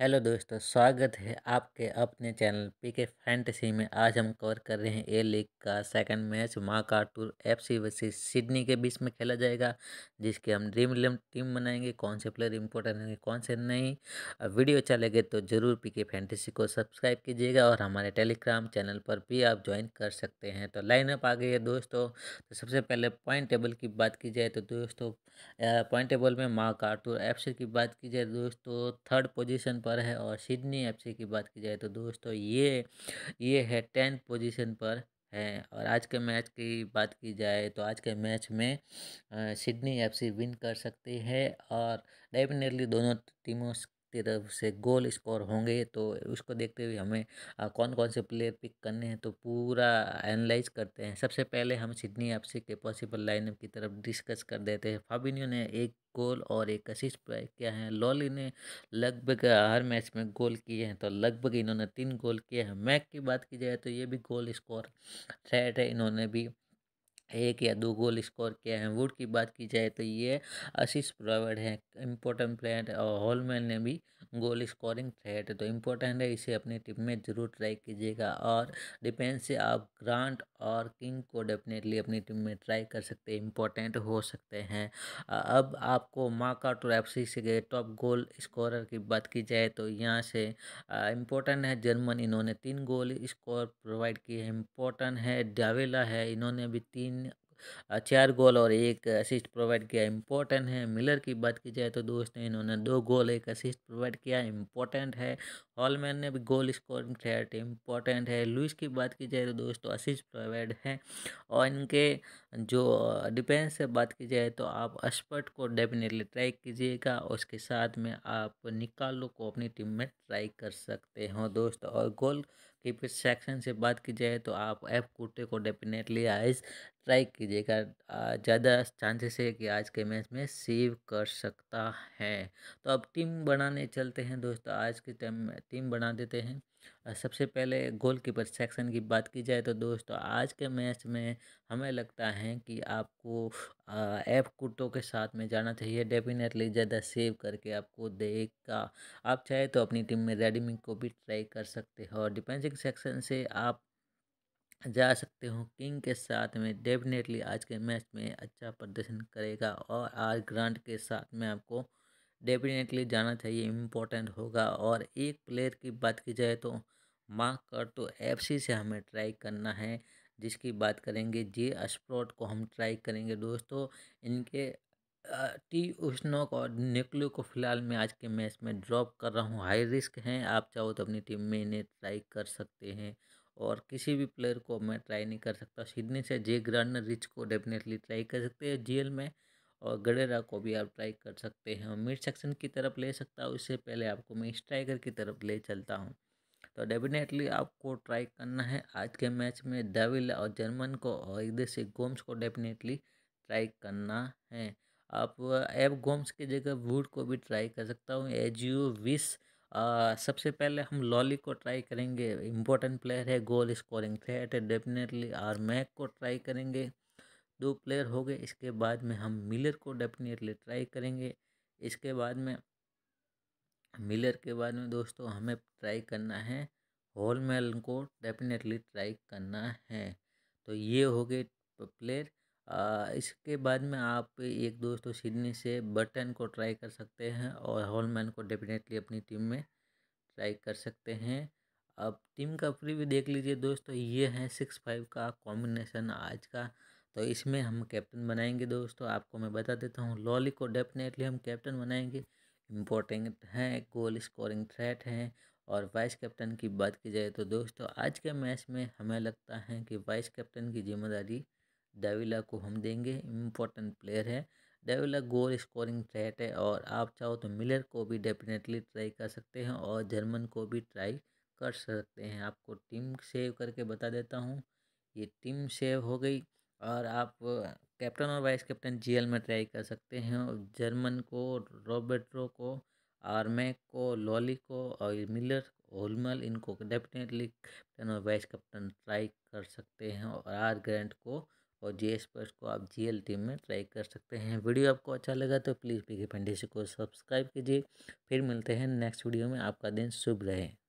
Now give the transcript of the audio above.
hello दोस्तों स्वागत है आपके अपने चैनल पी के फैंटेसी में आज हम कवर कर रहे हैं ए लीग का second match Macarthur F C versus Sydney के बीच में खेला जाएगा जिसके हम ड्रीम इलेवन टीम बनाएंगे कौन से प्लेयर इंपॉर्टेंट होंगे कौन से नहीं वीडियो अच्छा लगे तो ज़रूर पी के फैंटेसी को सब्सक्राइब कीजिएगा और हमारे टेलीग्राम चैनल पर भी आप ज्वाइन कर सकते हैं तो लाइनअप आ गई है दोस्तों तो सबसे पहले पॉइंट टेबल की बात की जाए तो दोस्तों पॉइंट टेबल में माँ टूर एफ की बात की जाए दोस्तों थर्ड पोजिशन पर है और सिडनी एफ की बात की जाए तो दोस्तों ये ये है टेंथ पोजीशन पर है और आज के मैच की बात की जाए तो आज के मैच में सिडनी एफ विन कर सकती है और डेफिनेटली दोनों टीमों तरफ से गोल स्कोर होंगे तो उसको देखते हुए हमें कौन कौन से प्लेयर पिक करने हैं तो पूरा एनालाइज करते हैं सबसे पहले हम सिडनी आपसी के पॉसिबल लाइनअप की तरफ डिस्कस कर देते हैं फाबिनियो ने एक गोल और एक असिस्ट किया है लॉली ने लगभग हर मैच में गोल किए हैं तो लगभग इन्होंने तीन गोल किए हैं मैक की बात की जाए तो ये भी गोल स्कोर थ्रेट है इन्होंने भी एक या दो गोल स्कोर किया है वुड की बात की जाए तो ये आशीष द्रविड़ हैं इम्पोर्टेंट प्लेयर और हॉलमैन ने भी गोल स्कोरिंग थ्रेट है तो इम्पोर्टेंट है इसे अपनी टीम में ज़रूर ट्राई कीजिएगा और डिफेंस से आप ग्रांट और किंग को डेफिनेटली अपनी टीम में ट्राई कर सकते हैं इम्पोर्टेंट हो सकते हैं अब आपको माका टोरसी से गए टॉप गोल स्कोरर की बात की जाए तो यहाँ से इम्पोर्टेंट है जर्मन इन्होंने तीन गोल स्कोर प्रोवाइड किए हैं इम्पोर्टेंट है डावेला है इन्होंने भी तीन चार गोल और एक असिस्ट प्रोवाइड किया इम्पोर्टेंट है मिलर की बात की जाए तो दोस्तों इन्होंने दो गोल एक असिस्ट प्रोवाइड किया इम्पोर्टेंट है हॉलमैन ने भी गोल स्कोर किया इम्पोर्टेंट है लुइस की बात की जाए तो दोस्तों असिस्ट प्रोवाइड है और इनके जो डिफेंस से बात की जाए तो आप एक्सपर्ट को डेफिनेटली ट्राई कीजिएगा उसके साथ में आप निकालो को अपनी टीम में ट्राई कर सकते हो दोस्तों और गोल कीपर सेक्शन से बात की जाए तो आप एफ कुर्ते को डेफिनेटली आइज ट्राई कीजिएगा ज़्यादा चांसेस है कि आज के मैच में सेव कर सकता है तो अब टीम बनाने चलते हैं दोस्तों आज के टाइम में टीम बना देते हैं सबसे पहले गोल कीपर सेक्शन की बात की जाए तो दोस्तों आज के मैच में हमें लगता है कि आपको एफ कुटो के साथ में जाना चाहिए डेफिनेटली ज़्यादा सेव करके आपको देगा आप चाहे तो अपनी टीम में रेडमिंग को भी ट्राई कर सकते हो और डिफेंसिंग सेक्शन से आप जा सकते हो किंग के साथ में डेफिनेटली आज के मैच में अच्छा प्रदर्शन करेगा और आज ग्रांट के साथ में आपको डेफिनेटली जाना चाहिए इम्पोर्टेंट होगा और एक प्लेयर की बात की जाए तो मार्क कर तो एफ से हमें ट्राई करना है जिसकी बात करेंगे जे स्प्रोट को हम ट्राई करेंगे दोस्तों इनके टी उष्णोक और निकलो को फिलहाल मैं आज के मैच में ड्रॉप कर रहा हूँ हाई रिस्क हैं आप चाहो तो अपनी टीम में इन्हें ट्राई कर सकते हैं और किसी भी प्लेयर को मैं ट्राई नहीं कर सकता सिडनी से जे ग्रांडर रिच को डेफिनेटली ट्राई कर सकते हैं जीएल में और गडेरा को भी आप ट्राई कर सकते हैं मिड सेक्शन की तरफ ले सकता हूँ इससे पहले आपको मैं स्ट्राइकर की तरफ ले चलता हूँ तो डेफिनेटली आपको ट्राई करना है आज के मैच में डेविल और जर्मन को और इधर से गोम्स को डेफिनेटली ट्राई करना है आप एब गोम्स की जगह वुड को भी ट्राई कर सकता हूँ एज यू विस आ, सबसे पहले हम लॉली को ट्राई करेंगे इम्पोर्टेंट प्लेयर है गोल स्कोरिंग थ्रेट है डेफिनेटली आर मैक को ट्राई करेंगे दो प्लेयर हो गए इसके बाद में हम मिलर को डेफिनेटली ट्राई करेंगे इसके बाद में मिलर के बाद में दोस्तों हमें ट्राई करना है होलमेल को डेफिनेटली ट्राई करना है तो ये हो गए प्लेयर आ, इसके बाद में आप एक दोस्त सिडनी से बटन को ट्राई कर सकते हैं और हॉलमैन को डेफिनेटली अपनी टीम में ट्राई कर सकते हैं अब टीम का भी देख लीजिए दोस्तों ये है सिक्स फाइव का कॉम्बिनेशन आज का तो इसमें हम कैप्टन बनाएंगे दोस्तों आपको मैं बता देता हूँ लॉली को डेफिनेटली हम कैप्टन बनाएंगे इम्पोर्टेंट हैं गोल स्कोरिंग थ्रेट हैं और वाइस कैप्टन की बात की जाए तो दोस्तों आज के मैच में हमें लगता है कि वाइस कैप्टन की जिम्मेदारी डेविला को हम देंगे इम्पोर्टेंट प्लेयर है डेविला गोल स्कोरिंग थ्रेट है और आप चाहो तो मिलर को भी डेफिनेटली ट्राई कर सकते हैं और जर्मन को भी ट्राई कर सकते हैं आपको टीम सेव करके बता देता हूँ ये टीम सेव हो गई और आप कैप्टन और वाइस कैप्टन जीएल में ट्राई कर सकते हैं जर्मन को रॉबर्टो को आर्मेक को लॉली को और मिलर होलमल इनको डेफिनेटली कैप्टन और वाइस कैप्टन ट्राई कर सकते हैं और आर ग्रैंड को और जी एस को आप जी एल टीम में ट्राई कर सकते हैं वीडियो आपको अच्छा लगा तो प्लीज़ पिघी पंडित को सब्सक्राइब कीजिए फिर मिलते हैं नेक्स्ट वीडियो में आपका दिन शुभ रहे